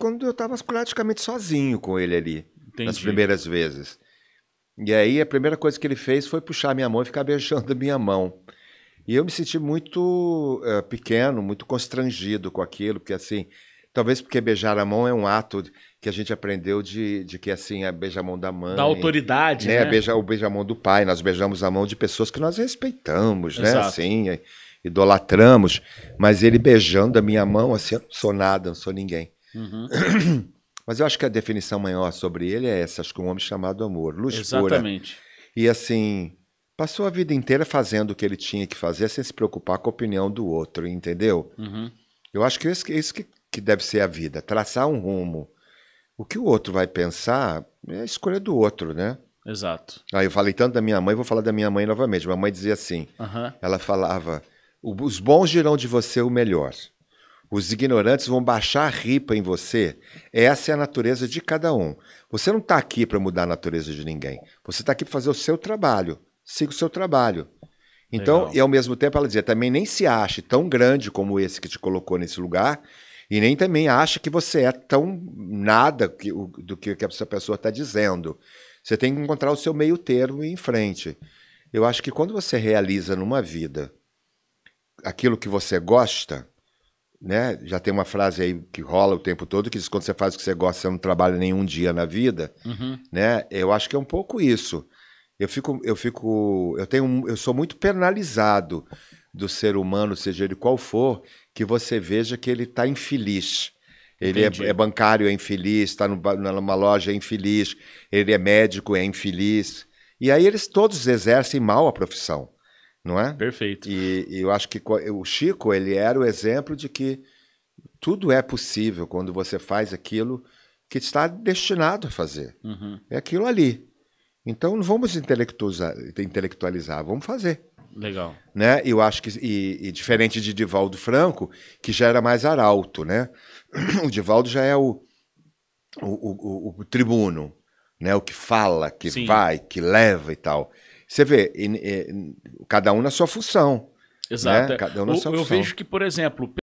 quando eu estava praticamente sozinho com ele ali, Entendi. nas primeiras vezes. E aí a primeira coisa que ele fez foi puxar minha mão e ficar beijando a minha mão. E eu me senti muito uh, pequeno, muito constrangido com aquilo, porque assim, talvez porque beijar a mão é um ato que a gente aprendeu de, de que assim, a é beija a mão da mãe. Da autoridade, né? né? Beija, o beija a mão do pai, nós beijamos a mão de pessoas que nós respeitamos, né? Exato. né? Assim, idolatramos. Mas ele beijando a minha mão, assim, eu não sou nada, não sou ninguém. Uhum. Mas eu acho que a definição maior sobre ele é essa, acho que um homem chamado amor, luz Exatamente. Pura. E assim, passou a vida inteira fazendo o que ele tinha que fazer sem se preocupar com a opinião do outro, entendeu? Uhum. Eu acho que é isso, que, é isso que, que deve ser a vida, traçar um rumo. O que o outro vai pensar é a escolha do outro, né? Exato. Aí ah, eu falei tanto da minha mãe, vou falar da minha mãe novamente. Minha mãe dizia assim: uhum. ela falava, os bons dirão de você o melhor. Os ignorantes vão baixar a ripa em você. Essa é a natureza de cada um. Você não está aqui para mudar a natureza de ninguém. Você está aqui para fazer o seu trabalho. Siga o seu trabalho. Então, Legal. e ao mesmo tempo ela dizia, também nem se ache tão grande como esse que te colocou nesse lugar, e nem também acha que você é tão nada que, do que essa pessoa está dizendo. Você tem que encontrar o seu meio termo e em frente. Eu acho que quando você realiza numa vida aquilo que você gosta, né? Já tem uma frase aí que rola o tempo todo que diz quando você faz o que você gosta, você não trabalha nenhum dia na vida, uhum. né? Eu acho que é um pouco isso. Eu fico, eu fico, eu tenho, eu sou muito penalizado do ser humano, seja ele qual for, que você veja que ele está infeliz. Ele é, é, bancário, é infeliz, está numa loja, é infeliz. Ele é médico, é infeliz. E aí eles todos exercem mal a profissão não é? Perfeito. E, e, eu acho que o Chico, ele era o exemplo de que tudo é possível quando você faz aquilo que está destinado a fazer. Uhum. É aquilo ali. Então não vamos intelectualizar, intelectualizar vamos fazer. Legal. Né? Eu acho que e, e, diferente de Divaldo Franco, que já era mais arauto, né? O Divaldo já é o o, o, o, o tribuno, né? O que fala, que Sim. vai, que leva e tal. Você vê, cada um na sua função. Né? Exato. Né? Cada um na sua eu, função. Eu vejo que, por exemplo,